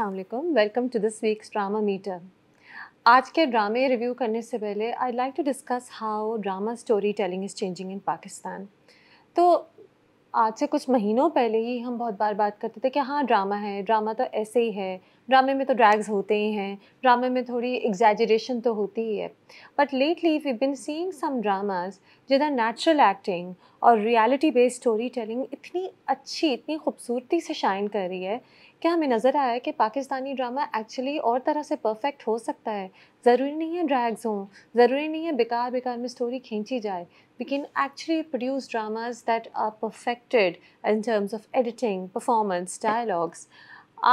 अस्सलाम welcome to this week's drama meter आज के ड्रामे रिव्यू करने से पहले I like to discuss how drama story telling is changing in Pakistan तो आज से कुछ महीनों पहले ही हम बहुत बार बात करते थे कि हाँ ड्रामा है ड्रामा तो ऐसे ही है ड्रामे में तो ड्रैग्स होते ही हैं ड्रामे में थोड़ी एग्जैजरेशन तो होती ही है but lately we been seeing some dramas जिधर नेचुरल एक्टिंग और रियलिटी बेस्ड स्टोरी टेलिंग इतनी अच्छी इतनी खूबसूरती से शाइन कर रही है क्या हमें नज़र आया कि पाकिस्तानी ड्रामा एक्चुअली और तरह से परफेक्ट हो सकता है ज़रूरी नहीं है ड्रैग्स हों ज़रूरी नहीं है बेकार बेकार में स्टोरी खींची जाए we can actually produce dramas that are perfected in terms of editing performance dialogues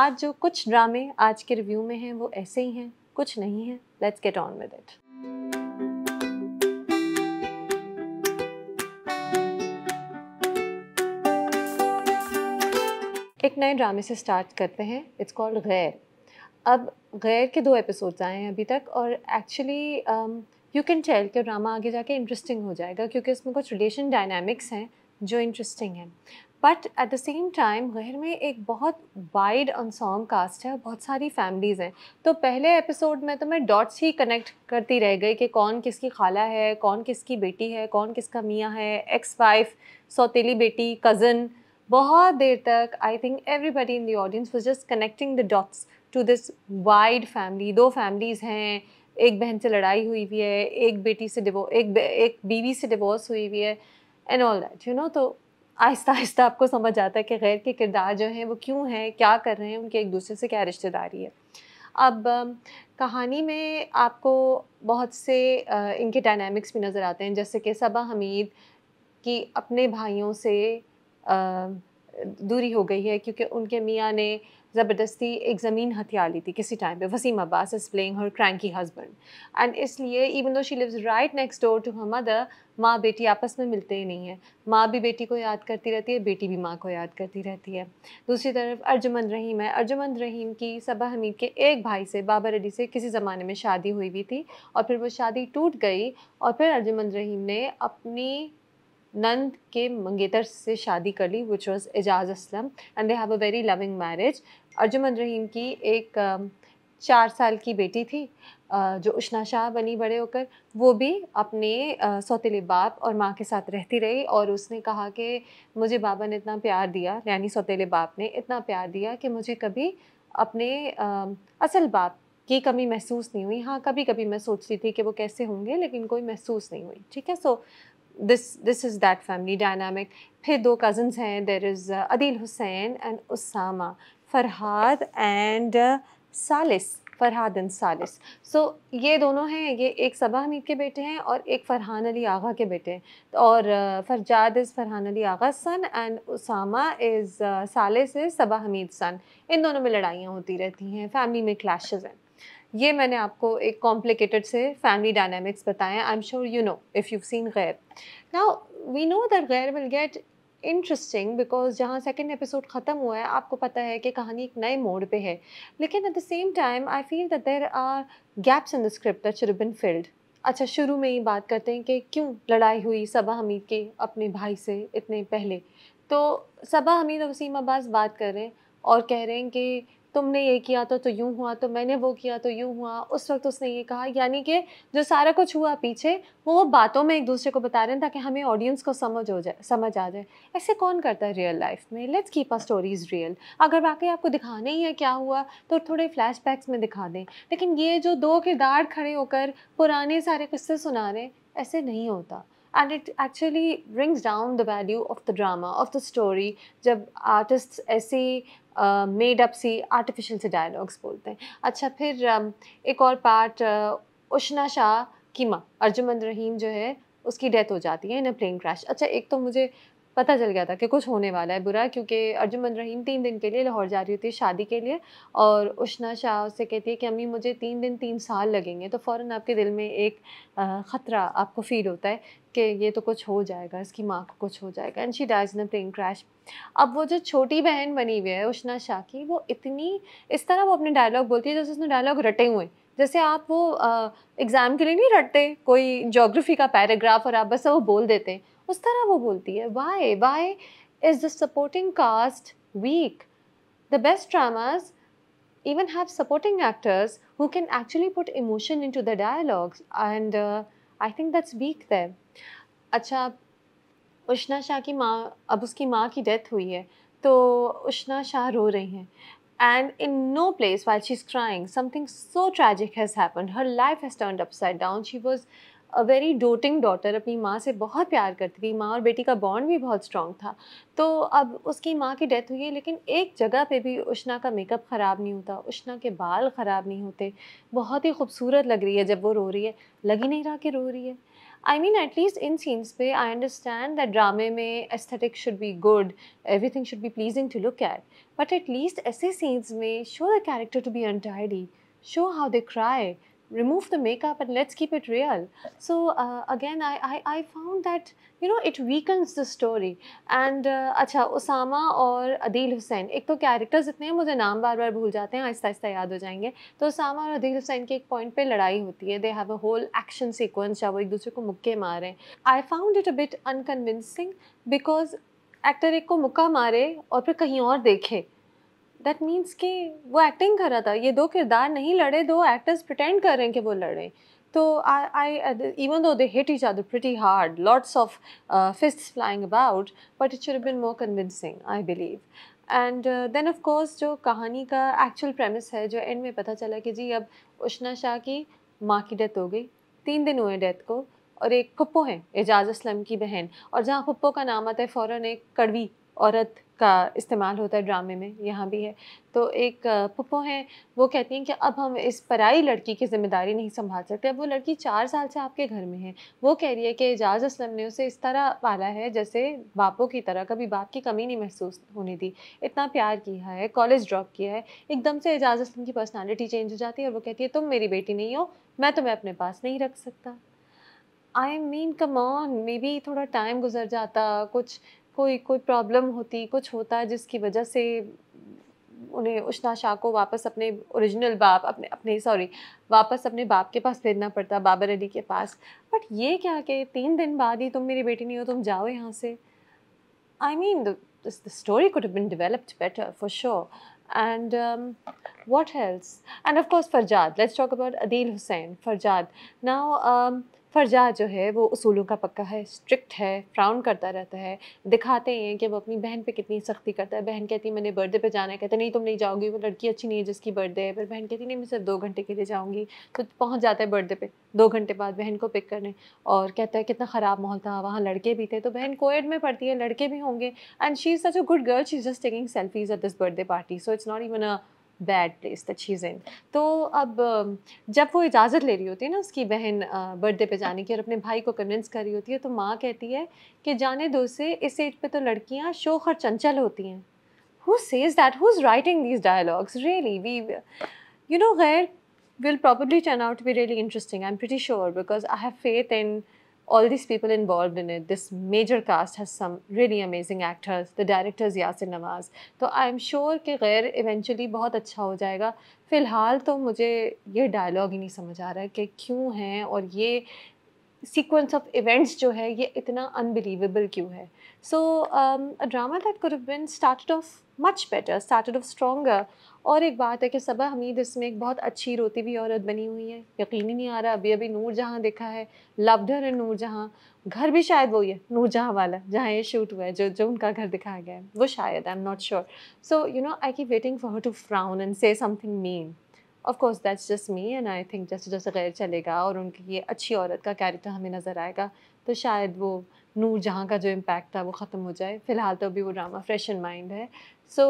आज जो कुछ ड्रामे आज के रिव्यू में हैं वो ऐसे ही हैं कुछ नहीं है let's get on with it एक नए ड्रामे से स्टार्ट करते हैं इट्स कॉल्ड गैर अब गैर के दो एपिसोड्स आए हैं अभी तक और एक्चुअली यू कैन टेल कि ड्रामा आगे जाके इंटरेस्टिंग हो जाएगा क्योंकि उसमें कुछ रिलेशन डायनामिक्स हैं जो इंटरेस्टिंग हैं but at the same time Ghair में एक बहुत वाइड अनसॉन्ग कास्ट है और बहुत सारी फैमिलीज़ हैं तो पहले एपिसोड में तो मैं डॉट्स ही कनेक्ट करती रह गई कि कौन किसकी खाला है कौन किसकी बेटी है कौन किसका मियाँ है एक्स वाइफ सौतीली बेटी कज़न बहुत देर तक I think everybody in the audience was just connecting the dots to this wide family दो फैमिलीज़ हैं एक बहन से लड़ाई हुई हुई है एक बेटी से डिवो एक एक बीवी से डिवोर्स हुई हुई है and all that you know तो आहिस्ता आहिस्ता आपको समझ आता है कि गैर के किरदार जो हैं वो क्यों हैं क्या कर रहे हैं उनके एक दूसरे से क्या रिश्तेदारी है अब कहानी में आपको बहुत से इनके डायनामिक्स भी नज़र आते हैं जैसे कि सबा हमीद की अपने भाइयों से दूरी हो गई है क्योंकि उनके मियाँ ने ज़बरदस्ती एक ज़मीन हथिया ली थी किसी टाइम पे Waseem Abbas is playing her cranky husband and इसलिए even though she lives right next door to her mother माँ बेटी आपस में मिलते ही नहीं है माँ भी बेटी को याद करती रहती है बेटी भी माँ को याद करती रहती है दूसरी तरफ अर्जुमंद रहीम है अर्जुमंद रहीम की सबा हमीद के एक भाई से बाबर अली से किसी ज़माने में शादी हुई हुई थी और फिर वो शादी टूट गई और फिर अर्जुमंद रहीम ने अपनी नंद के मंगेतर से शादी कर ली which was Ejaz Aslam and they have a very loving marriage Arjumand Rahim की एक चार साल की बेटी थी जो उष्णा शाह बनी बड़े होकर वो भी अपने सौतेले बाप और माँ के साथ रहती रही और उसने कहा कि मुझे बाबा ने इतना प्यार दिया यानी सौतेले बाप ने इतना प्यार दिया कि मुझे कभी अपने असल बाप की कमी महसूस नहीं हुई हाँ कभी कभी मैं सोचती थी कि वो कैसे होंगे लेकिन कोई महसूस नहीं हुई ठीक है so so, this this is that family dynamic फिर दो कज़न्स हैं there is Adeel Hussain and Usama Farhad and Salis Farhad and Salis so ये दोनों हैं ये एक सबा हमीद के बेटे हैं और एक फ़रहान अली आगा के बेटे हैं और Farzad is Farhan Ali Agha son and Usama is Salis is Saba Hamid son इन दोनों में लड़ाइयाँ होती रहती हैं फैमिली में क्लाशेज़ हैं ये मैंने आपको एक कॉम्प्लिकेटेड से फैमिली डायनामिक्स बताया I am sure you know if you seen Ghair now we know that Ghair will get interesting because जहाँ सेकेंड एपिसोड ख़त्म हुआ है आपको पता है कि कहानी एक नए मोड पे है लेकिन at the same time I feel that there are gaps in the script that should been filled अच्छा शुरू में ही बात करते हैं कि क्यों लड़ाई हुई सबा हमीद के अपने भाई से इतने पहले तो सबा हमीद और वसीम अब्बास बात कर रहे हैं और कह रहे हैं कि तुमने ये किया तो तो यूँ हुआ तो मैंने वो किया तो यूँ हुआ उस वक्त उसने ये कहा यानी कि जो सारा कुछ हुआ पीछे वो बातों में एक दूसरे को बता रहे हैं ताकि हमें ऑडियंस को समझ हो जाए समझ आ जाए ऐसे कौन करता है रियल लाइफ में let's keep a stories real अगर वाकई आपको दिखाना ही है क्या हुआ तो थोड़े फ्लैश में दिखा दें लेकिन ये जो दो किरदार खड़े होकर पुराने सारे किस्से सुना रहे हैं ऐसे नहीं होता and it actually brings down the value of the drama of the story जब आर्टिस्ट ऐसे मेड अप सी आर्टिफिशियल से डायलॉग्स बोलते हैं अच्छा फिर एक और पार्ट उष्णा शाह की माँ अर्जुमंद रहीम जो है उसकी डेथ हो जाती है इन अ प्लेन क्रैश अच्छा एक तो मुझे पता चल गया था कि कुछ होने वाला है बुरा क्योंकि अर्जुमन रहीम तीन दिन के लिए लाहौर जा रही होती है शादी के लिए और उष्णा शाह उससे कहती है कि अम्मी मुझे तीन दिन तीन साल लगेंगे तो फ़ौर आपके दिल में एक ख़तरा आपको फील होता है कि ये तो कुछ हो जाएगा इसकी माँ को कुछ हो जाएगा and she dies in plane crash अब वो जो छोटी बहन बनी हुई है उष्णा शाह की वो इतनी इस तरह वो अपने डायलॉग बोलती है जैसे उसने डायलॉग रटे हुए जैसे आप वो एग्ज़ाम के लिए नहीं रटते कोई जोग्राफ़ी का पैराग्राफ और आप बस वो बोल देते हैं उस तरह वो बोलती है why why is the supporting cast weak the best dramas even have supporting actors who can actually put emotion into the dialogues and I think that's weak the अच्छा उष्णा शाह की माँ अब उसकी माँ की डेथ हुई है तो उष्णा शाह रो रही हैं and in no place while she is crying something so tragic has happen her life has turn upside down she was a very doting daughter अपनी माँ से बहुत प्यार करती थी माँ और बेटी का बॉन्ड भी बहुत स्ट्रॉन्ग था तो अब उसकी माँ की डेथ हुई है लेकिन एक जगह पे भी उष्णा का मेकअप ख़राब नहीं होता उष्णा के बाल ख़राब नहीं होते बहुत ही खूबसूरत लग रही है जब वो रो रही है लग ही नहीं रहा कि रो रही है I mean at least in scenes पे आई अंडरस्टैंड दैट ड्रामे में aesthetic should be good everything should be pleasing to look at but at least ऐसे सीन्स में show the character to be untidy show how they cry remove the makeup and let's keep it real. So uh, again, I, I, I found that, you know, it weakens the story. And uh, अच्छा उसामा और अदील हुसैन एक तो characters इतने हैं मुझे नाम बार बार भूल जाते हैं आहिस्ता आहिस्ता याद हो जाएंगे तो उसामा और अदील हुसैन के एक पॉइंट पे लड़ाई होती है they have a whole action sequence जहाँ वो एक दूसरे को मुक्के मारें I found it a bit unconvincing because actor एक को मुक्का मारे और फिर कहीं और देखे दैट मीन्स कि वो एक्टिंग कर रहा था ये दो किरदार नहीं लड़े दो एक्टर्स प्रटेंड कर रहे हैं कि वो लड़े तो I even though they hit each other pretty hard lots of fist flying about but it should been more convincing I believe and then of course जो कहानी का एक्चुअल प्रेमिस है जो एंड में पता चला कि जी अब उष्णा शाह की माँ की डेथ हो गई तीन दिन हुए डेथ को और एक पप्पो हैं एजाज असलम की बहन और जहाँ पप्पो का नाम आता है फ़ौरन एक कड़वी औरत का इस्तेमाल होता है ड्रामे में यहाँ भी है तो एक पप्पो हैं वो कहती हैं कि अब हम इस पराई लड़की की जिम्मेदारी नहीं संभाल सकते अब वो लड़की चार साल से आपके घर में है वो कह रही है कि एजाज असलम ने उसे इस तरह पाला है जैसे बापों की तरह कभी बाप की कमी नहीं महसूस होने दी इतना प्यार किया है कॉलेज ड्रॉप किया है एकदम से एजाज असलम की पर्सनैलिटी चेंज हो जाती है और वो कहती है तुम मेरी बेटी नहीं हो मैं तुम्हें अपने पास नहीं रख सकता I mean come on maybe थोड़ा टाइम गुजर जाता कुछ कोई कोई प्रॉब्लम होती कुछ होता जिसकी वजह से उन्हें उष्णा शाह को वापस अपने ओरिजिनल बाप अपने अपने सॉरी वापस अपने बाप के पास भेजना पड़ता बाबर अली के पास बट ये क्या कि तीन दिन बाद ही तुम मेरी बेटी नहीं हो तुम जाओ यहाँ से I mean the story could been developed better for sure and what else and of course Farzad let's talk about Adeel Hussain Farzad now Farzad जो है वो उसूलों का पक्का है स्ट्रिक्ट है फ्राउन करता रहता है दिखाते हैं कि वो अपनी बहन पे कितनी सख्ती करता है बहन कहती है मैंने बर्थडे पे जाना है कहते नहीं तुम नहीं जाओगी वो लड़की अच्छी नहीं है जिसकी बर्थडे है फिर बहन कहती नहीं मैं सिर्फ दो घंटे के लिए जाऊँगी तो पहुँच जाता है बर्थडे पर दो घंटे बाद बहन को पिक करने और कहता है कितना ख़राब माहौल था वहाँ लड़के भी थे तो बहन कोएड में पढ़ती है लड़के भी होंगे and she is such a good girl she is just taking selfies at this birthday party so it's not even a bad place the चीज़ें इन तो अब जब वो इजाज़त ले रही होती है ना उसकी बहन बर्थडे पे जाने की और अपने भाई को कन्विंस कर रही होती है तो माँ कहती है कि जाने दो से इस एज पे तो लड़कियाँ शोख और चंचल होती हैं who says that who is writing these dialogues really we you know Ghair will probably turn out be really interesting I am pretty sure because I have faith in all these people involved in it, this major cast has some really amazing actors, the directors Yasir Nawaz. तो आई am sure कि गैर eventually बहुत अच्छा हो जाएगा फ़िलहाल तो मुझे ये डायलॉग ही नहीं समझ आ रहा है कि क्यों है और ये सीक्वेंस ऑफ इवेंट्स जो है ये इतना अनबिलीवेबल क्यों है so drama that could been started off much better started off stronger और एक बात है कि सबा हमीद इसमें एक बहुत अच्छी रोती हुई औरत बनी हुई है यकीन ही नहीं आ रहा अभी अभी नूर जहाँ देखा है लवडर है नूर जहाँ घर भी शायद वही है नूर जहाँ वाला जहाँ ये शूट हुआ है जो जो उनका घर दिखाया गया है वो शायद I am not sure so you know I keep waiting for her to frown and say something mean of course that's just me and I think जैसे जैसे गैर चलेगा और उनकी ये अच्छी औरत का कैरेक्टर हमें नज़र आएगा तो शायद वो नूर जहाँ का जो इम्पैक्ट था वो ख़त्म हो जाए फ़िलहाल तो अभी वो ड्रामा फ्रेश इन माइंड है so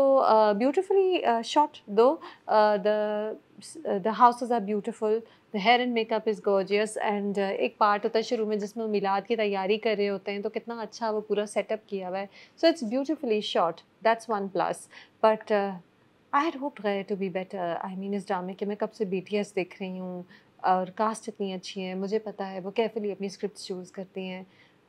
beautifully shot though the houses are beautiful the hair and makeup is gorgeous and एक पार्ट होता है शुरू में जिसमें मिलाद की तैयारी कर रहे होते हैं तो कितना अच्छा वो पूरा सेटअप किया हुआ है so it's beautifully shot that's one plus but I had hope गए to be better I mean इस ड्रामे के मैं कब से बी देख रही हूँ और कास्ट इतनी अच्छी है मुझे पता है वो कैफली अपनी स्क्रिप्ट चूज़ करती हैं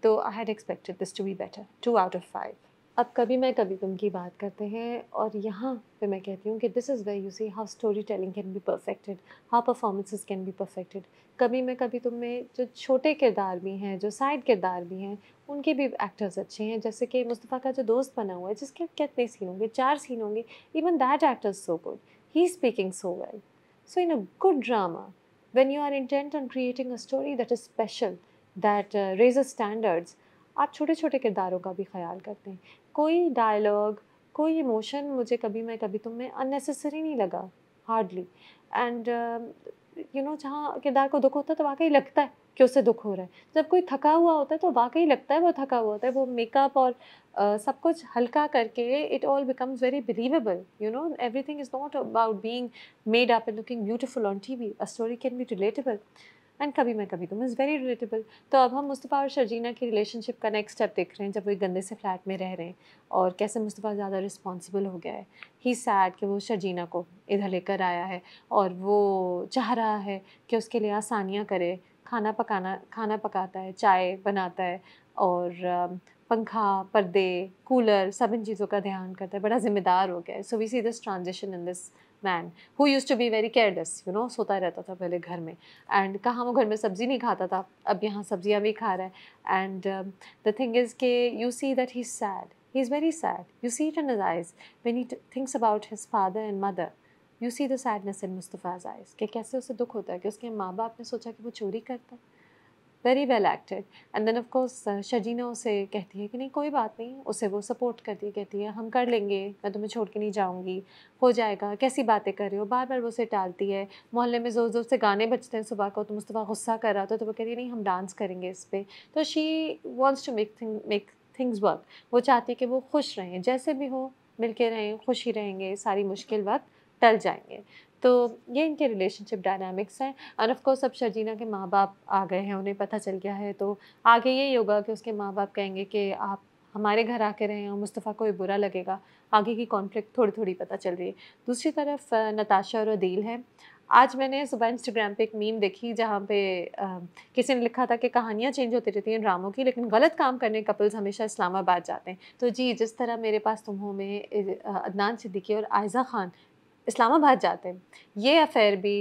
तो I had expected this to be better two out of five अब कभी मैं कभी तुम की बात करते हैं और यहाँ पे मैं कहती हूँ कि this is where you see how story telling can be perfected how performances can be perfected कभी मैं कभी तुम में जो छोटे किरदार भी हैं जो साइड किरदार भी हैं उनके भी एक्टर्स अच्छे हैं जैसे कि मुस्तफ़ा का जो दोस्त बना हुआ है जिसके कितने सीन होंगे चार सीन होंगे even that actors so good he speaking so well so in a good drama when you are intent on creating a story that is special that raise standards आप छोटे छोटे किरदारों का भी ख्याल करते हैं कोई डायलॉग कोई इमोशन मुझे कभी मैं कभी तुम में अननेसेसरी नहीं लगा हार्डली एंड यू नो जहाँ किरदार को दुख होता है तो वाकई लगता है कि उससे दुख हो रहा है जब कोई थका हुआ होता है तो वाकई लगता है वो थका हुआ होता है वो मेकअप और uh, सब कुछ हल्का करके it all becomes very believable you know everything is not about being made up and looking beautiful on T V a story can be relatable and कभी मैं कभी तुम इज़ वेरी रिलेटेबल तो अब हम मुस्तफ़ा और शर्जीना की रिलेशनशिप का नेक्स्ट स्टेप देख रहे हैं जब वो गंदे से फ्लैट में रह रहे हैं और कैसे मुस्तफ़ा ज़्यादा रिस्पॉन्सिबल हो गया है ही सैड कि वो शर्जीना को इधर लेकर आया है और वो चाह रहा है कि उसके लिए आसानियाँ करे खाना पकाना खाना पकाता है चाय बनाता है और पंखा पर्दे कूलर सब इन चीज़ों का ध्यान करता है बड़ा जिम्मेदार हो गया है so we see this transaction in this man who use to be very careless you know सोता रहता था पहले घर में एंड कहाँ वो घर में सब्ज़ी नहीं खाता था अब यहाँ सब्ज़ियाँ भी खा रहा है एंड द थिंग इज़ के you see that he said he is very sad you see it in his eyes when he thinks about his father and mother you see the sadness in Mustafa's eyes कि कैसे उसे दुख होता है कि उसके माँ बाप ने सोचा कि वो चोरी करता है very well acted and then of course Shajeena उसे कहती है कि नहीं कोई बात नहीं उसे वो सपोर्ट करती कहती है हम कर लेंगे मैं तुम्हें छोड़ के नहीं जाऊँगी हो जाएगा कैसी बातें कर रहे हो बार बार वो उसे टालती है मोहल्ले में ज़ोर ज़ोर से गाने बजते हैं सुबह को तो मुस्तफ़ा गुस्सा कर रहा था तो वो कह रही है नहीं हम डांस करेंगे इस पर तो she wants to make thing make things work वो चाहती है कि वो खुश रहें जैसे भी हो मिल के रहें खुश ही रहेंगे सारी मुश्किल वक्त टल जाएंगे तो ये इनके रिलेशनशिप डायनामिक्स हैं और ऑफकोर्स अब शर्जीना के माँ बाप आ गए हैं उन्हें पता चल गया है तो आगे यही होगा कि उसके माँ बाप कहेंगे कि आप हमारे घर आके रहे हैं मुस्तफ़ा को भी बुरा लगेगा आगे की कॉन्फ्लिक्ट थोड़ी थोड़ी पता चल रही है दूसरी तरफ नताशा और अदील है आज मैंने सुबह इंस्टाग्राम पे एक मीम देखी जहाँ पे किसी ने लिखा था कि कहानियाँ चेंज होती रहती हैं ड्रामों की लेकिन गलत काम करने कपल्स हमेशा इस्लामाबाद जाते हैं तो जी जिस तरह मेरे पास तुम हो में अदनान सिद्दीकी और आयज़ा खान इस्लामाबाद जाते हैं ये अफेयर भी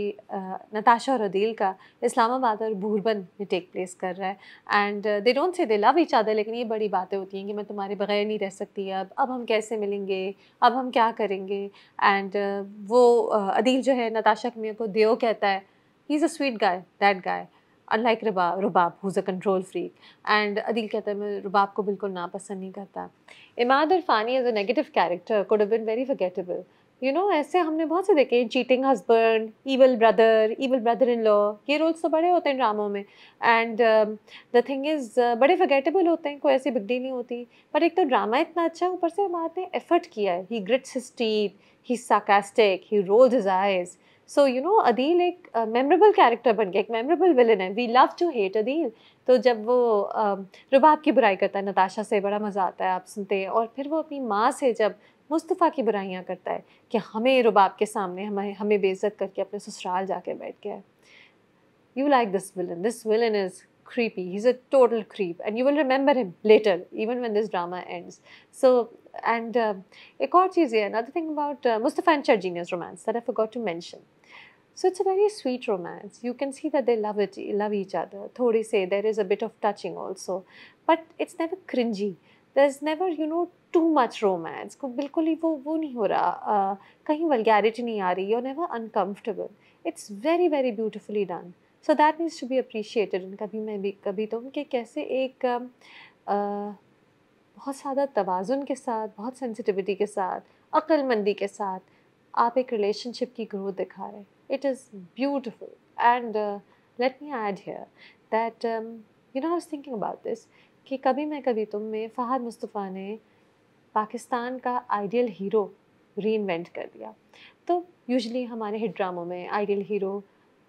नताशा और अदील का इस्लामाबाद और भूरबन में टेक प्लेस कर रहा है and they don't say they love each other लेकिन ये बड़ी बातें होती हैं कि मैं तुम्हारे बगैर नहीं रह सकती अब अब हम कैसे मिलेंगे अब हम क्या करेंगे एंड वो अदील जो है नताशा मियाँ को देव कहता है he is a sweet guy that guy unlike Rabab Rabab who's a control freak and Adeel कहता है मैं रुबाब को बिल्कुल नापसंद नहीं करता इमाद और Fani as a negative character could been very forgettable you know ऐसे हमने बहुत से देखे cheating husband evil brother evil brother in law ये रोल्स तो बड़े होते हैं ड्रामों में एंड द थिंग इज़ बड़े फर्गेटेबल होते हैं कोई ऐसी बिगडी नहीं होती पर एक तो ड्रामा इतना अच्छा है ऊपर से हमारे ने एफर्ट किया है he grits his teeth he sarcastic he rolls his eyes so you know Adeel एक मेमोरेबल uh, कैरेक्टर बन गया एक मेमोरेबल विलन है we love to hate Adeel तो जब वो uh, रुबाब की बुराई करता है नताशा से बड़ा मज़ा आता है आप सुनते हैं और फिर वो अपनी माँ से जब मुस्तफ़ा की बुराइयाँ करता है कि हमें रुबाब के सामने हमें हमें बेइज्जत करके अपने ससुराल जाके बैठ गया है you like this villain this villain is creepy. He's a total creep, and you will remember him later, even when this drama ends. So, and uh, another thing about uh, Mustafa and Chargina's romance that I forgot to mention. So it's a very sweet romance. You can see that they love it, love each other. Thodi say there is a bit of touching also, but it's never cringy. There is never you know too much romance को बिल्कुल ही वो वो नहीं हो रहा कहीं vulgarity नहीं आ रही और never uncomfortable it's very very beautifully done so that means to be appreciated कभी मैं भी कभी तो कि कैसे एक बहुत ज़्यादा तोज़ुन के साथ बहुत सेंसिटिविटी के साथ अक्लमंदी के साथ आप एक रिलेशनशिप की ग्रोथ दिखा रहे it is beautiful and let me add here that you know I was thinking about this कि कभी मैं कभी तुम में फ़हद मुस्तफ़ा ने पाकिस्तान का आइडियल हीरो री कर दिया तो यूजली हमारे हिट ड्रामों में आइडियल हीरो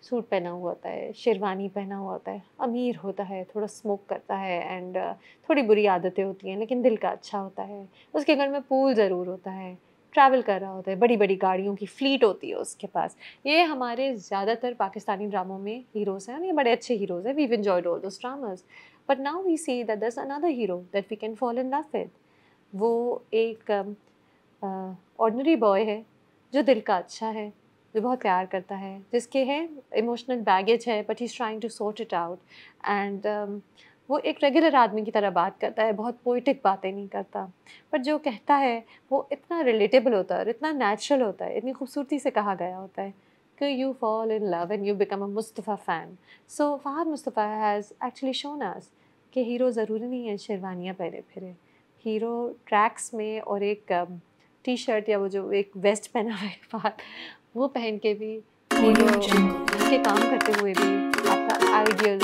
सूट पहना हुआ होता है शेरवानी पहना हुआ होता है अमीर होता है थोड़ा स्मोक करता है एंड uh, थोड़ी बुरी आदतें होती हैं लेकिन दिल का अच्छा होता है उसके घर में पूल ज़रूर होता है ट्रैवल कर रहा होता है बड़ी बड़ी गाड़ियों की फ्लीट होती है उसके पास ये हमारे ज़्यादातर पाकिस्तानी ड्रामों में हीरोज़ हैं और ये बड़े अच्छे हीरोज़ हैं we enjoyed all those dramas but now we see that this another hero that we can fall in love with वो एक ऑर्डनरी um, uh, बॉय है जो दिल का अच्छा है जो बहुत प्यार करता है जिसके है इमोशनल बैगेज है but he is trying to sort it out and वो एक रेगुलर आदमी की तरह बात करता है बहुत पोइटिक बातें नहीं करता पर जो कहता है वो इतना रिलेटेबल होता है और इतना नेचुरल होता है इतनी खूबसूरती से कहा गया होता है कि you fall in love and you become a Mustafa fan so Fahad Mustafa has actually shown us कि हीरो ज़रूरी नहीं है शेरवानियाँ पहने फिरे हीरो ट्रैक्स में और एक टी um, शर्ट या वो जो एक वेस्ट पहना है फाद वो पहन के भी हीरो के काम करते हुए भी आपका ideal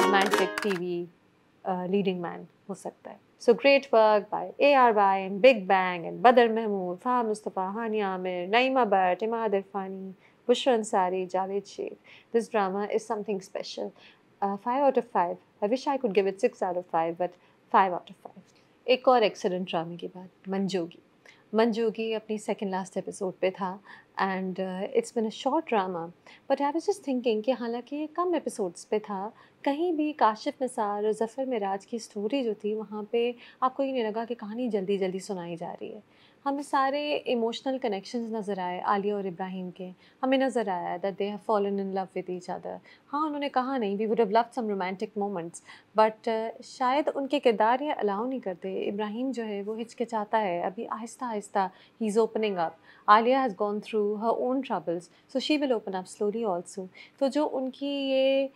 romantic T V leading man हो सकता है so great work by A R by big bang and Badar Mehmood फाह Mustafa Hania Aamir Naima Bhatt Imad इरफानी Bushra Ansari, Javed Sheikh. This drama is something special. Uh, five out of five. I wish I could give it six out of five, but five out of five. एक और excellent ड्रामे की बात मंजोगी मंजोगी अपनी second last episode पे था and it's been a short drama but I was just thinking कि हालांकि ये कम एपिसोड्स पे था कहीं भी काशिफ निसार और जफ़र मिराज की स्टोरी जो थी वहाँ पे आपको ये नहीं लगा कि कहानी जल्दी जल्दी सुनाई जा रही है हमें सारे इमोशनल कनेक्शंस नज़र आए आलिया और इब्राहिम के हमें नज़र आया that they have fallen in love with each other हाँ उन्होंने कहा नहीं we would have love some romantic moments but शायद उनके किरदार ये अलाउ नहीं करते इब्राहिम जो है वो हिचकिचाता है अभी आहिस्ता आहिस्ता ही is opening up Alia has gone through her own troubles so she will open up slowly also तो जो उनकी ये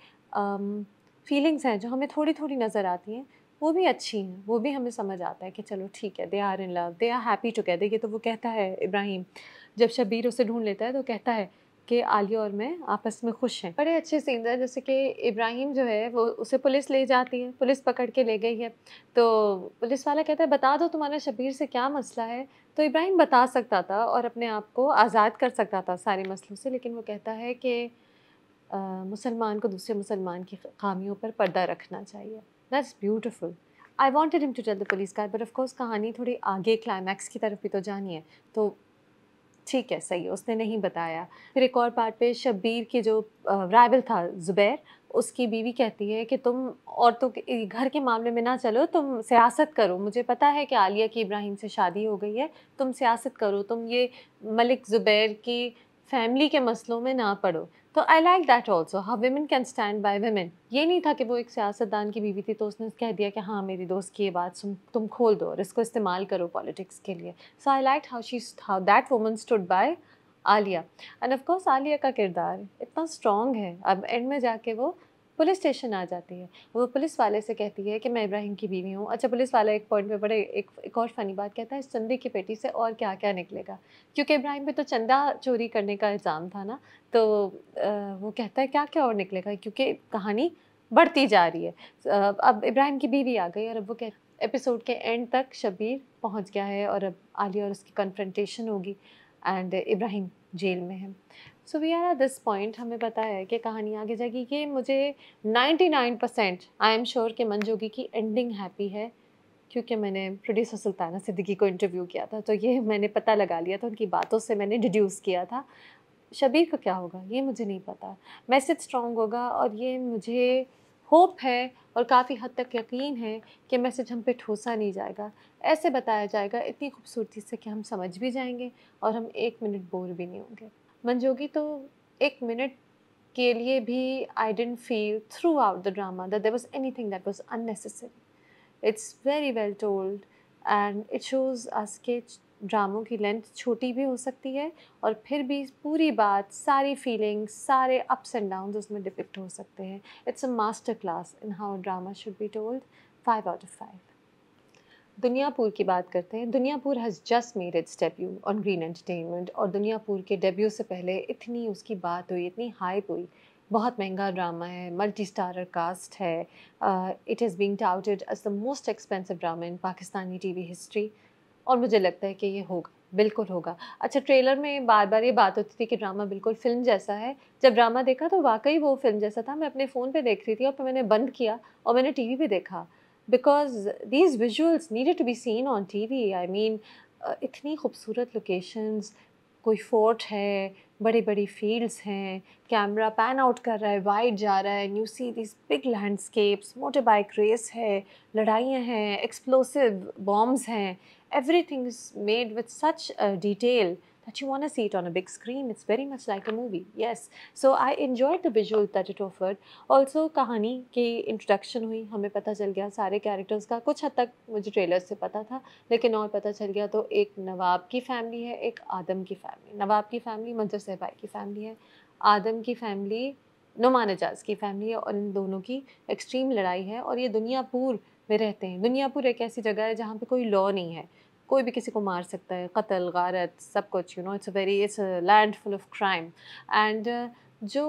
फीलिंग्स um, हैं जो हमें थोड़ी थोड़ी नज़र आती हैं वो भी अच्छी हैं वो भी हमें समझ आता है कि चलो ठीक है they are in love they are happy together ये तो वो कहता है इब्राहिम जब शबीर उसे ढूंढ लेता है तो कहता है कि आलिया और मैं आपस में खुश हैं बड़े अच्छे सीन है जैसे कि इब्राहिम जो है वो उसे पुलिस ले जाती है पुलिस पकड़ के ले गई है तो पुलिस वाला कहता है बता दो तुम्हारा शबीर से क्या मसला है तो इब्राहिम बता सकता था और अपने आप को आज़ाद कर सकता था सारे मसलों से लेकिन वो कहता है कि मुसलमान को दूसरे मुसलमान की खामियों पर पर्दा रखना चाहिए that's beautiful I wanted him to tell the police car but of course कहानी थोड़ी आगे क्लाइमैक्स की तरफ भी तो जानी है तो ठीक है सही है उसने नहीं बताया फिर एक और पार्ट पे शब्बीर के जो राइवल था ज़ुबैर उसकी बीवी कहती है कि तुम औरतों के घर के मामले में ना चलो तुम सियासत करो मुझे पता है कि आलिया की इब्राहिम से शादी हो गई है तुम सियासत करो तुम ये मलिक ज़ुबैर की फैमिली के मसलों में ना पढ़ो तो I like that also how women can stand by women ये नहीं था कि वो एक सियासतदान की बीवी थी तो उसने कह दिया कि हाँ मेरी दोस्त की ये बात तुम खोल दो और इसको इस्तेमाल करो पॉलिटिक्स के लिए so I like how she how that woman stood by Aliya and of course Aliya का किरदार इतना स्ट्रॉन्ग है अब एंड में जाके वो पुलिस स्टेशन आ जाती है वो पुलिस वाले से कहती है कि मैं इब्राहिम की बीवी हूँ अच्छा पुलिस वाला एक पॉइंट पे बड़े एक एक और फनी बात कहता है इस चंदे की पेटी से और क्या क्या निकलेगा क्योंकि इब्राहिम पे तो चंदा चोरी करने का इल्ज़ाम था ना तो आ, वो कहता है क्या क्या और निकलेगा क्योंकि कहानी बढ़ती जा रही है अब इब्राहिम की बीवी आ गई और अब वो कह एपिसोड के एंड तक शबीर पहुँच गया है और अब आलिया और उसकी कन्फ्रेंटेशन होगी एंड इब्राहिम जेल में है so we are at this point हमें पता है कि कहानी आगे जाएगी ये मुझे 99 परसेंट आई एम श्योर कि मंजोगी की एंडिंग हैप्पी है क्योंकि मैंने प्रोड्यूसर सुल्ताना सिद्दीकी को इंटरव्यू किया था तो ये मैंने पता लगा लिया था उनकी बातों से मैंने डिड्यूस किया था शबीर का क्या होगा ये मुझे नहीं पता मैसेज स्ट्रॉन्ग होगा और ये मुझे होप है और काफ़ी हद तक यकीन है कि मैसेज हम पे ठोसा नहीं जाएगा ऐसे बताया जाएगा इतनी खूबसूरती से कि हम समझ भी जाएंगे और हम एक मिनट बोर भी नहीं होंगे मंजोगी तो एक मिनट के लिए भी I didn't feel throughout the drama that there was anything that was unnecessary it's very well told and it shows us के ड्रामों की लेंथ छोटी भी हो सकती है और फिर भी पूरी बात सारी फीलिंग्स सारे अप्स एंड डाउन्स उसमें डिपिक्ट हो सकते हैं it's a master class in how drama should be told five out of five Duniyapur की बात करते हैं Duniyapur has just made its debut on Green Entertainment और दुनियापुर के डेब्यू से पहले इतनी उसकी बात हुई इतनी हाइप हुई बहुत महंगा ड्रामा है मल्टी स्टारर कास्ट है it is being touted as the most expensive drama in Pakistani TV history और मुझे लगता है कि ये होगा बिल्कुल होगा अच्छा ट्रेलर में बार बार ये बात होती थी कि ड्रामा बिल्कुल फिल्म जैसा है जब ड्रामा देखा तो वाकई वो फिल्म जैसा था मैं अपने फ़ोन पे देख रही थी और फिर मैंने बंद किया और मैंने टीवी पे देखा because these visuals needed to be seen on TV. I mean, uh, itni khubsurat locations, koi fort hai, bade bade fields hai, camera pan out kar raha hai, wide ja raha hai, and you see these big landscapes, motorbike race hai, ladaiyan hai, explosive bombs hai. Everything is made with such a detail. that you want to see it on a big screen. It's very much like a movie. Yes. So I enjoyed the visual that it offered. Also kahani ki introduction hui. Hame pata chal gaya sare characters का कुछ हद तक मुझे trailer से पता था लेकिन और पता चल गया तो एक नवाब की फैमिली है एक आदम की फैमिली नवाब की फैमिली मंजर सहबाई ki family hai. आदम ki family नुमान एजाज की फैमिली है और इन दोनों की एक्सट्रीम लड़ाई है और ये दुनियापुर में रहते हैं दुनियापुर एक ऐसी जगह है जहाँ पे कोई लॉ नहीं है कोई भी किसी को मार सकता है कत्ल गारत सब कुछ you know it's very it's land full of crime and जो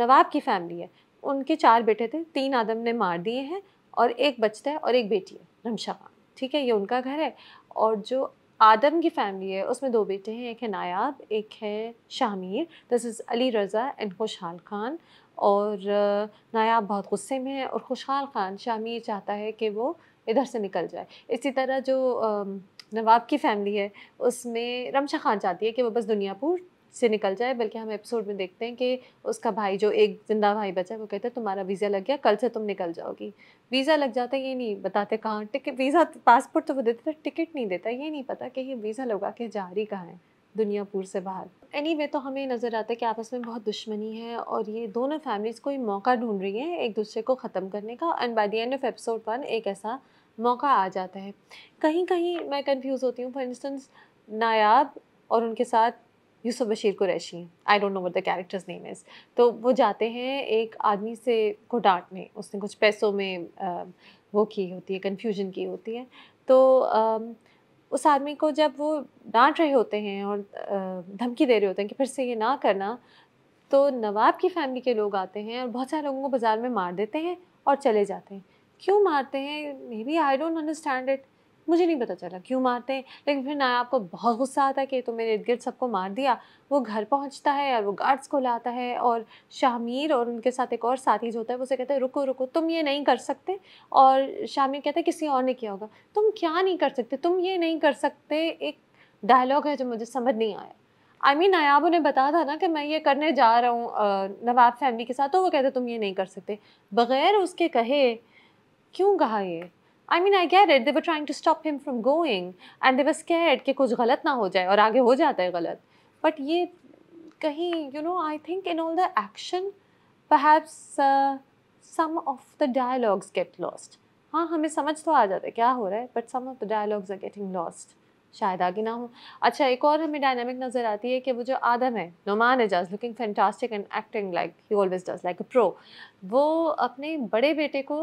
नवाब की फैमिली है उनके चार बेटे थे तीन आदम ने मार दिए हैं और एक बचता है और एक बेटी है रमशा खान ठीक है ये उनका घर है और जो आदम की फैमिली है उसमें दो बेटे हैं एक है नायाब एक है Shamir this is Ali Raza and Khushhal Khan और uh, नायाब बहुत गुस्से में है और खुशहाल खान शामीर चाहता है कि वो इधर से निकल जाए इसी तरह जो um, नवाब की फैमिली है उसमें रमशा खान चाहती है कि वो बस दुनियापुर से निकल जाए बल्कि हम एपिसोड में देखते हैं कि उसका भाई जो एक जिंदा भाई बचा है वो कहता है तुम्हारा वीज़ा लग गया कल से तुम निकल जाओगी वीज़ा लग जाता है ये नहीं बताते कहाँ टिकट वीज़ा पासपोर्ट तो वो देते थे टिकट नहीं देता ये नहीं पता कि ये वीज़ा लगा के जा रही कहाँ है दुनियापुर से बाहर एनी anyway, तो हमें नज़र आता है कि आपस में बहुत दुश्मनी है और ये दोनों फैमिलीज़ कोई मौका ढूंढ रही हैं एक दूसरे को ख़त्म करने का and by the end of episode one एक ऐसा मौका आ जाता है कहीं कहीं मैं कंफ्यूज होती हूँ फॉर इंस्टेंस नायाब और उनके साथ Yousuf Bashir Qureshi I don't know what the characters name is तो वो जाते हैं एक आदमी से को डांटने उसने कुछ पैसों में आ, वो की होती है कन्फ्यूजन की होती है तो आ, उस आदमी को जब वो डांट रहे होते हैं और धमकी दे रहे होते हैं कि फिर से ये ना करना तो नवाब की फैमिली के लोग आते हैं और बहुत सारे लोगों को बाज़ार में मार देते हैं और चले जाते हैं क्यों मारते हैं maybe I don't understand it मुझे नहीं पता चला क्यों मारते हैं लेकिन फिर नायाब को बहुत गुस्सा आता है कि तो मेरे इर्द गिर्द सबको मार दिया वो घर पहुंचता है और वो गार्ड्स को लाता है और शामिर और उनके साथ एक और साथी जो होता है वो उसे कहता है रुको रुको तुम ये नहीं कर सकते और शामिर कहता है किसी और ने किया होगा तुम क्या नहीं कर सकते तुम ये नहीं कर सकते एक डायलॉग है जो मुझे समझ नहीं आया आई मीन नायाब उन्हें बता था ना कि मैं ये करने जा रहा हूँ नवाब फैमिली के साथ तो वो कहते तुम ये नहीं कर सकते बग़ैर उसके कहे क्यों कहा ये I mean I get it they were trying to stop him from going and they were scared कि कुछ गलत ना हो जाए और आगे हो जाता है गलत बट ये कहीं you know I think in all the action perhaps some of the dialogues get lost हाँ हमें समझ तो आ जाता है क्या हो रहा है but some of the dialogues are getting lost शायद आगे ना हो अच्छा एक और हमें डायनामिक नज़र आती है कि वो जो आदम है Noman Ijaz looking fantastic and acting like he always does like a pro वो अपने बड़े बेटे को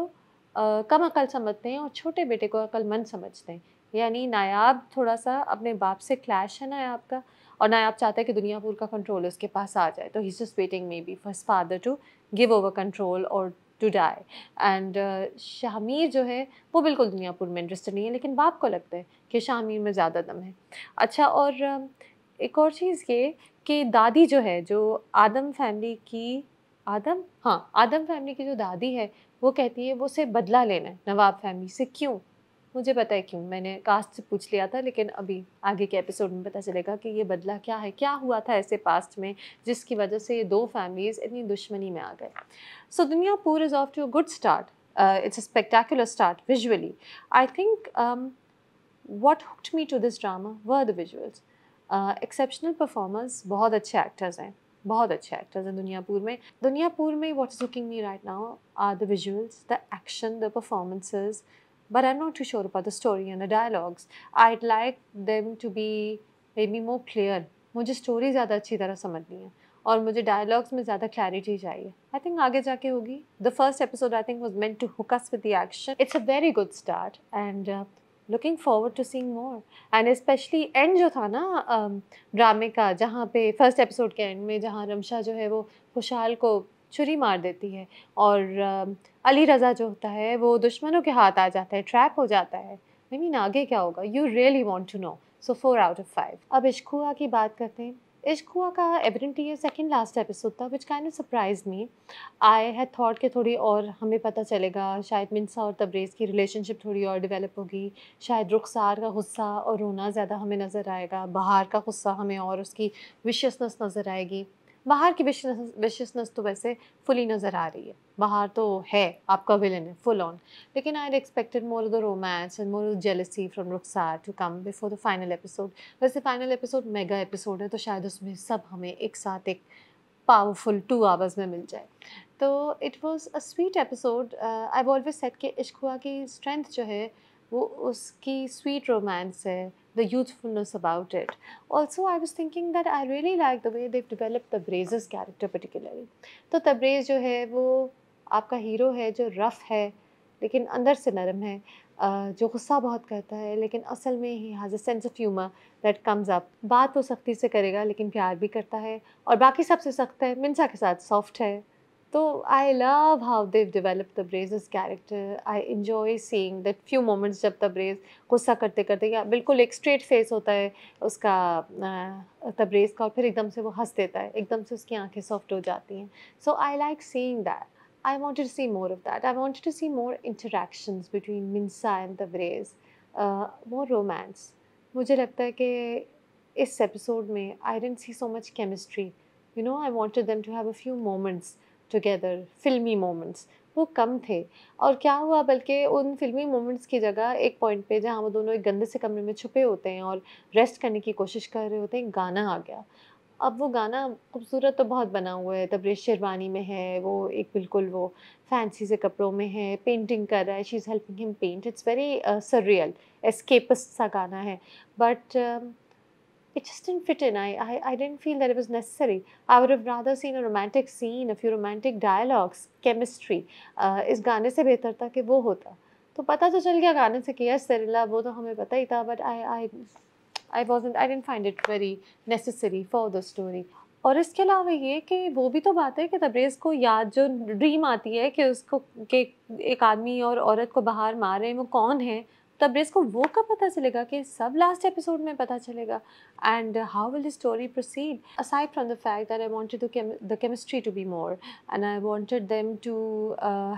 कम अकल समझते हैं और छोटे बेटे को अकलमंद समझते हैं यानी नायाब थोड़ा सा अपने बाप से क्लैश है नायाब का और नायाब चाहता है कि दुनिया भर का कंट्रोल उसके पास आ जाए तो he is just waiting maybe first father to give over control और टू डाई एंड शामिर जो है वो बिल्कुल दुनियापुर में इंटरेस्टेड नहीं है लेकिन बाप को लगता है कि शामिर में ज़्यादा दम है अच्छा और uh, एक और चीज़ ये कि दादी जो है जो आदम फैमिली की आदम हाँ आदम फैमिली की जो दादी है वो कहती है वो से बदला लेना है नवाब फैमिली से क्यों मुझे पता है क्यों मैंने कास्ट से पूछ लिया था लेकिन अभी आगे के एपिसोड में पता चलेगा कि ये बदला क्या है क्या हुआ था ऐसे पास्ट में जिसकी वजह से ये दो फैमिलीज़ इतनी दुश्मनी में आ गए so Duniyapur is off to a good start it's a spectacular start visually I think what hooked me to this drama were the visuals. Exceptional uh, exceptional बहुत अच्छे एक्टर्स हैं बहुत अच्छे एक्टर्स हैं दुनियापुर में दुनियापुर में what is looking me right now are the visuals the action the performances not too sure too the story and the dialogues I dialogues. Like them to be maybe more clear मुझे story ज़्यादा अच्छी तरह समझनी है और मुझे dialogues में ज़्यादा क्लैरिटी चाहिए आई थिंक आगे जाके होगी the first episode I think was meant to hook us with the action it's a very good start and looking forward to seeing more and specially and जो था ना ड्रामे um, का जहाँ पे फर्स्ट एपिसोड के एंड में जहाँ रमशा जो है वो खुशहाल को छुरी मार देती है और um, अली रज़ा जो होता है वो दुश्मनों के हाथ आ जाता है ट्रैप हो जाता है आई मीन आगे क्या होगा you really want to know so four out of five अब इश्कुआ की बात करते हैं इश्क हुआ का एविडेंट ये सेकेंड लास्ट एपिसोड था which kind of surprise me I है थॉट के थोड़ी और हमें पता चलेगा शायद मिनसा और तबरेज़ की रिलेशनशिप थोड़ी और डेवलप होगी शायद रुखसार का गुस्सा और रोना ज़्यादा हमें नज़र आएगा बहार का गुस्सा हमें और उसकी विशसनेस नज़र आएगी बाहर की विशियसनेस तो वैसे फुली नज़र आ रही है बाहर तो है आपका विलन है फुल ऑन लेकिन I expected more the romance and more jealousy from Rukhsar to come before the final episode वैसे फाइनल एपिसोड मेगा एपिसोड है तो शायद उसमें सब हमें एक साथ एक पावरफुल टू आवर्स में मिल जाए तो it was a sweet episode I always said के हुआ की स्ट्रेंथ जो है वो उसकी स्वीट रोमांस है the youthfulness about it. Also, I was thinking that I really like the way they've developed Tabrez's character particularly. तो Tabrez जो है वो आपका हीरो है जो रफ़ है लेकिन अंदर से नरम है जो गुस्सा बहुत करता है लेकिन असल में he has a sense of humour that comes up बात वो सख्ती से करेगा लेकिन प्यार भी करता है और बाकी सबसे सख्त है मिनसा के साथ सॉफ्ट है तो I love how they develop the is character I enjoy seeing that few moments जब द गुस्सा करते करते या बिल्कुल एक स्ट्रेट फेस होता है उसका तब्रेज का और फिर एकदम से वो हंस देता है एकदम से उसकी आंखें सॉफ्ट हो जाती हैं so I like seeing that I want to see more of that I want to see more interaction between Minsa and Tabrez more romance मुझे लगता है कि इस एपिसोड में I didn't see so much chemistry you know I wanted them to have a few moments together फिल्मी moments वो कम थे और क्या हुआ बल्कि उन फिल्मी मोमेंट्स की जगह एक पॉइंट पे जहाँ वो दोनों एक गंदे से कमरे में छुपे होते हैं और रेस्ट करने की कोशिश कर रहे होते हैं गाना आ गया अब वो गाना खूबसूरत तो बहुत बना हुआ है तबरेज शेरवानी में है वो एक बिल्कुल वो फैंसी से कपड़ों में है पेंटिंग कर रहा है she is helping him paint it's very real escapist सा गाना है but it just didn't fit in. I, I, I didn't feel that it was necessary. I would have rather seen a romantic scene, a few romantic dialogues, chemistry. Uh, इस गाने से बेहतर था कि वो होता तो पता तो चल गया गाने से कि यस सरिला वो तो हमें पता ही था but I I I was I didn't find it very necessary for the story और इसके अलावा ये कि वो भी तो बात है कि तब्रेज़ को याद जो ड्रीम आती है कि उसको कि एक आदमी और औरत को बाहर मार रहे हैं वो कौन है तब को वो कब पता चलेगा कि सब लास्ट एपिसोड में पता चलेगा and how will the story proceed aside from the fact that I wanted the chemistry to be more and I wanted them to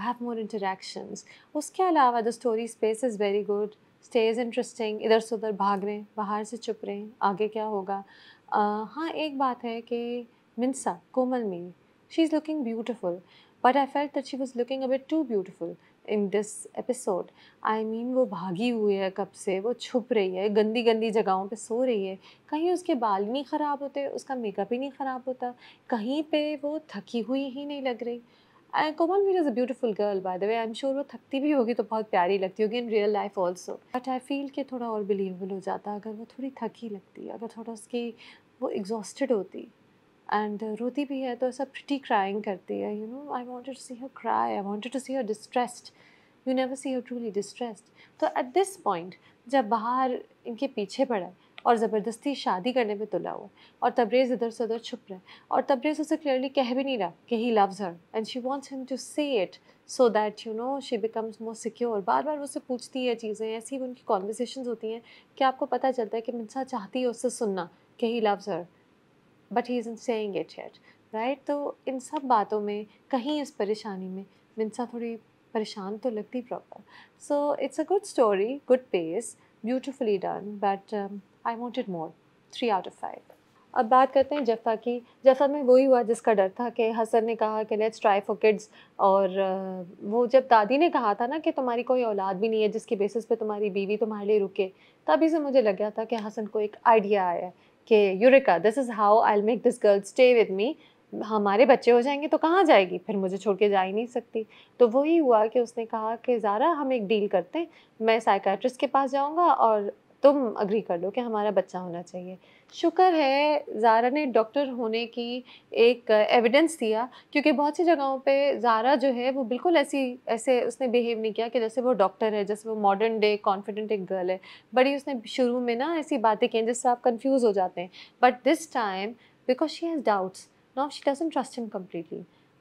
have more interactions उसके अलावा the story space is very good stage interesting इधर से उधर भाग रहे हैं बाहर से चुप रहे हैं आगे क्या होगा uh, हाँ एक बात है कि मिनसा कोमल में she is looking beautiful but I felt that she was looking a bit too beautiful in this episode I mean वो भागी हुई है कब से वो छुप रही है गंदी गंदी जगहों पे सो रही है कहीं उसके बाल नहीं ख़राब होते उसका मेकअप ही नहीं ख़राब होता कहीं पे वो थकी हुई ही नहीं लग रही and Komal Meer is a beautiful girl by the way I am sure वो थकती भी होगी तो बहुत प्यारी लगती होगी in real life also but I feel के थोड़ा और बिलीवेबल हो जाता अगर वो थोड़ी थकी लगती अगर थोड़ा उसकी वो एग्जॉस्टेड होती एंड रोती uh, भी है तो सब प्रिटी क्राइंग करती है you know I wanted to see her cry I wanted to see her distressed you never see her truly distressed तो एट दिस पॉइंट जब बाहर इनके पीछे पड़ा और ज़बरदस्ती शादी करने पर तुला हुआ और तबरेज़ इधर से उधर छुप रहा है और तबरेज़ उसे क्लियरली कह भी नहीं रहा कि he loves her and she wants him to say it so that you know she becomes more secure बार बार उससे पूछती है चीज़ें ऐसी भी उनकी कॉन्वर्सेशन होती हैं कि आपको पता चलता है कि मिनसा चाहती है उससे सुनना कि he loves her but he is saying it yet right तो इन सब बातों में कहीं इस परेशानी में मिनसा थोड़ी परेशान तो लगती proper so it's a good story good pace beautifully done but I wanted more three out of five अब बात करते हैं जफ्ता की जफ्ता में वही हुआ जिसका डर था कि हसन ने कहा कि लेट्स ट्राई फॉर किड्स और uh, वो जब दादी ने कहा था ना कि तुम्हारी कोई औलाद भी नहीं है जिसकी बेसिस पे तुम्हारी बीवी तुम्हारे लिए रुके तभी से मुझे लग गया था कि हसन को एक आइडिया आया है कि eureka this is how I make this girl stay with me हमारे बच्चे हो जाएंगे तो कहाँ जाएगी फिर मुझे छोड़ के जा ही नहीं सकती तो वही हुआ कि उसने कहा कि ज़ारा हम एक डील करते हैं मैं साइकाट्रिस्ट के पास जाऊँगा और तुम अग्री कर लो कि हमारा बच्चा होना चाहिए शुक्र है ज़ारा ने डॉक्टर होने की एक एविडेंस दिया क्योंकि बहुत सी जगहों पे ज़ारा जो है वो बिल्कुल ऐसी ऐसे उसने बिहेव नहीं किया कि जैसे वो डॉक्टर है जैसे वो मॉडर्न डे कॉन्फिडेंट एक गर्ल है बड़ी उसने शुरू में ना ऐसी बातें की जिससे आप कंफ्यूज हो जाते हैं but this time because she has doubts now she doesn't trust him completely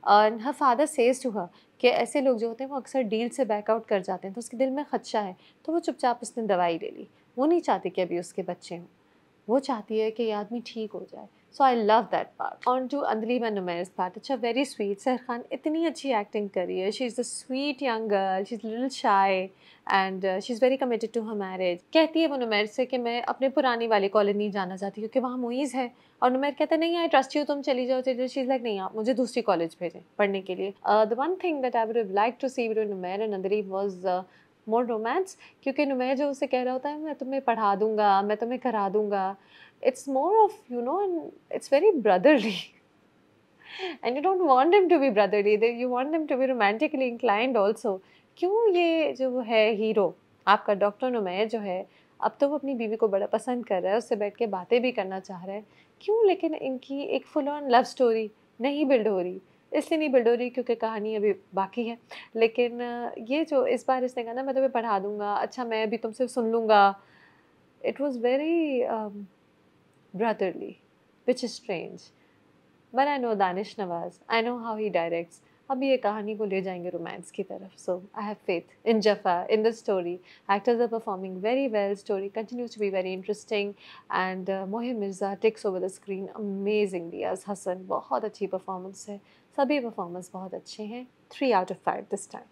and her father says to her कि ऐसे लोग जो होते हैं वो अक्सर डील से बैकआउट कर जाते हैं तो उसके दिल में खदशा है तो वो चुपचाप उसने दवाई ले ली वो नहीं चाहती कि अभी उसके बच्चे हों वो चाहती है कि ये आदमी ठीक हो जाए so I love that part on to Andleeb मैं नुमेरस पार्ट अच्छा वेरी स्वीट सहर खान इतनी अच्छी एक्टिंग करी है she is a sweet young girl she is little shy and she is very committed to her marriage कहती है वो नुमैर से कि मैं अपने पुरानी वाली कॉलोनी जाना चाहती हूँ क्योंकि वहाँ मुईज़ है और नुमैर कहते हैं नहीं आई ट्रस्ट यू तुम चली जाओ चली शी इज़ लाइक नहीं आप मुझे दूसरी कॉलेज भेजें पढ़ने के लिए the one thing that I would like to see between Numair and Andleeb was more romance क्योंकि नुमैर जो उसे कह रहा होता है मैं तुम्हें पढ़ा दूंगा मैं तुम्हें करा दूंगा it's more of you know it's very brotherly and and you don't want them to be brotherly they, you want them to be romantically क्यों ये जो है हीरो आपका डॉक्टर नुमैर जो है अब तो वो अपनी बीवी को बड़ा पसंद कर रहा है उससे बैठ के बातें भी करना चाह रहा है क्यों लेकिन इनकी एक फुल ऑन लव स्टोरी नहीं बिल्ड हो रही इसलिए नहीं हो रही क्योंकि कहानी अभी बाकी है लेकिन ये जो इस बार इसने कहा ना मैं तुम्हें पढ़ा दूँगा अच्छा मैं अभी तुमसे सुन लूँगा it was very brotherly which is strange but I know Danish Nawaz I know how he directs अब ये कहानी को ले जाएंगे रोमांस की तरफ so I have faith in Zafar in the story actors are performing very well story continues to be very interesting and Mohib Mirza ticks over the screen amazingly as Hasan बहुत अच्छी परफॉर्मेंस है सभी परफॉर्मेंस बहुत अच्छे हैं three out of five this time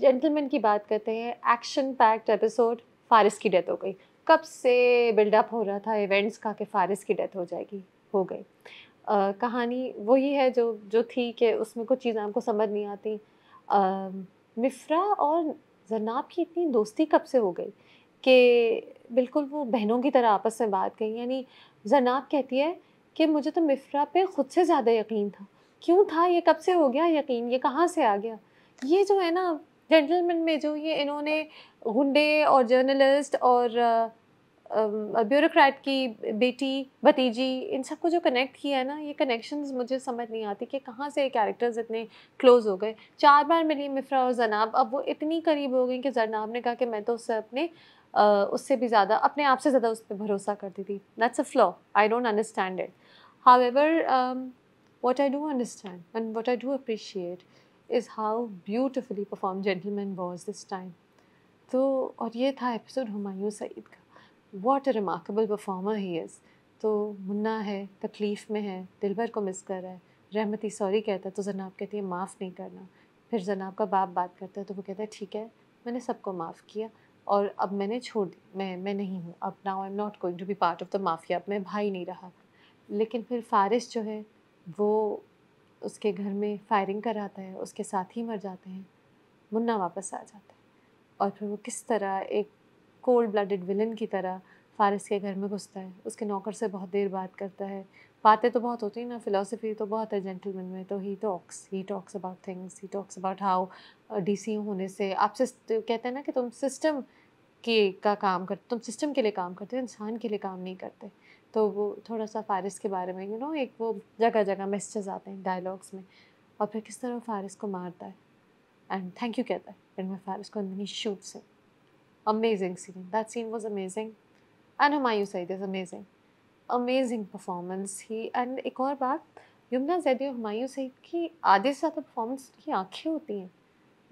gentleman की बात करते हैं एक्शन पैक्ड एपिसोड फारिस की डेथ हो गई कब से बिल्डअप हो रहा था इवेंट्स का कि फारिस की डेथ हो जाएगी हो गई आ, कहानी वही है जो जो थी कि उसमें कुछ चीज़ें आपको समझ नहीं आती मिफ्रा और जनाब की इतनी दोस्ती कब से हो गई कि बिल्कुल वो बहनों की तरह आपस में बात गई यानी जनाब कहती है कि मुझे तो मिफ्रा पे ख़ुद से ज़्यादा यकीन था क्यों था ये कब से हो गया यकीन ये कहाँ से आ गया ये जो है ना जेंटलमैन में जो ये इन्होंने गुंडे और जर्नलिस्ट और ब्यूरोक्रेट की बेटी भतीजी इन सबको जो कनेक्ट किया है ना ये कनेक्शंस मुझे समझ नहीं आती कि कहाँ से कैरेक्टर्स इतने क्लोज हो गए चार बार मिली मिफ्रा और जनाब अब वो इतनी करीब हो गई कि जनाब ने कहा कि मैं तो उससे अपने उससे भी ज़्यादा अपने आप से ज़्यादा उस पर भरोसा करती थी that's a flaw I don't understand it however What I do understand and what I do appreciate is how beautifully performed Gentleman was this time. तो और ये था एपिसोड हुमायूं सईद का what a remarkable performer he is तो मुन्ना है तकलीफ़ में है दिलबर को मिस कर रहा है रहमती सॉरी कहता है तो जनाब कहती है माफ़ नहीं करना फिर जनाब का बाप बात करता है तो वो कहता है ठीक है मैंने सबको माफ़ किया और अब मैंने छोड़ दी मैं मैं नहीं हूँ अब now I am not going to be part of the mafia अब मैं भाई नहीं रहा लेकिन फिर फारिश जो है वो उसके घर में फायरिंग कराता है उसके साथ ही मर जाते हैं मुन्ना वापस आ जाता है और फिर वो किस तरह एक कोल्ड ब्लडेड विलन की तरह फारिस के घर में घुसता है उसके नौकर से बहुत देर बात करता है बातें तो बहुत होती हैं ना फिलोसफी तो बहुत है जेंटलमैन में तो he talks he talks about things he talks about how D C होने से आप कहते हैं ना कि तुम सिस्टम के का काम करते तुम सिस्टम के लिए काम करते हो इंसान के लिए काम नहीं करते तो वो थोड़ा सा फ़ारिस के बारे में यू you नो know, एक वो जगह जगह मैसेजेस आते हैं डायलॉग्स में और फिर किस तरह फ़ारिस को मारता है एंड थैंक यू कहता है एंड मैं फ़ारिस को अंदनी शूट से amazing scene that scene was amazing and Humayun Saeed is amazing amazing performance ही एंड एक और बात यमुना जैदी और हमायूं सईद की आधे से ज़्यादा परफॉर्मेंस की आँखें होती हैं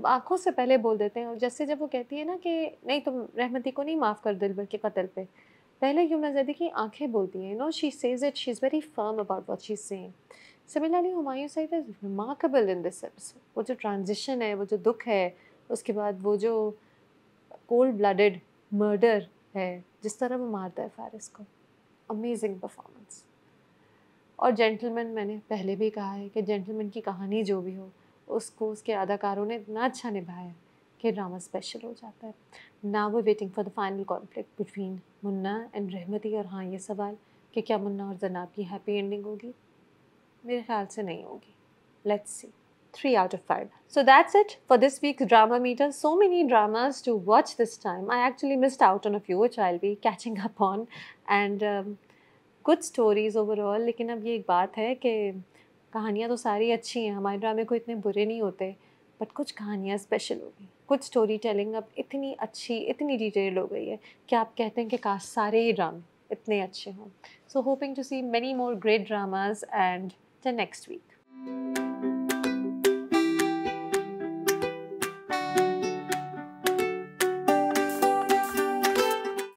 आँखों से पहले बोल देते हैं और जैसे जब वो कहती है ना कि नहीं तुम रहमती को नहीं माफ़ कर भर के कतल पे Laila Yumnazadi की आंखें बोलती हैं no she says it she is very firm about what she saying similarly Humayun Saeed is remarkable in this episode वो जो ट्रांजिशन है वो जो दुख है उसके बाद वो जो कोल्ड ब्लडेड मर्डर है जिस तरह वो मारता है फारिस को अमेजिंग परफॉर्मेंस और जेंटलमैन मैंने पहले भी कहा है कि जेंटलमैन की कहानी जो भी हो उसको उसके अदाकारों ने इतना अच्छा निभाया है कि ड्रामा स्पेशल हो जाता है ना वो waiting for the final conflict between Munna and Rahmati और हाँ ये सवाल कि क्या मुन्ना और जनाब की हैप्पी एंडिंग होगी मेरे ख्याल से नहीं होगी let's see three out of five so that's it for this week drama meter so many dramas to watch this time I actually missed out on a few which I be catching up on and good stories overall लेकिन अब ये एक बात है कि कहानियाँ तो सारी अच्छी हैं हमारे ड्रामे को इतने बुरे नहीं होते बट कुछ कहानियाँ स्पेशल होगी कुछ स्टोरी टेलिंग अब इतनी अच्छी इतनी डिटेल हो गई है कि आप कहते हैं कि काश सारे ही ड्रामे इतने अच्छे हों so hoping to see many more great dramas and the next week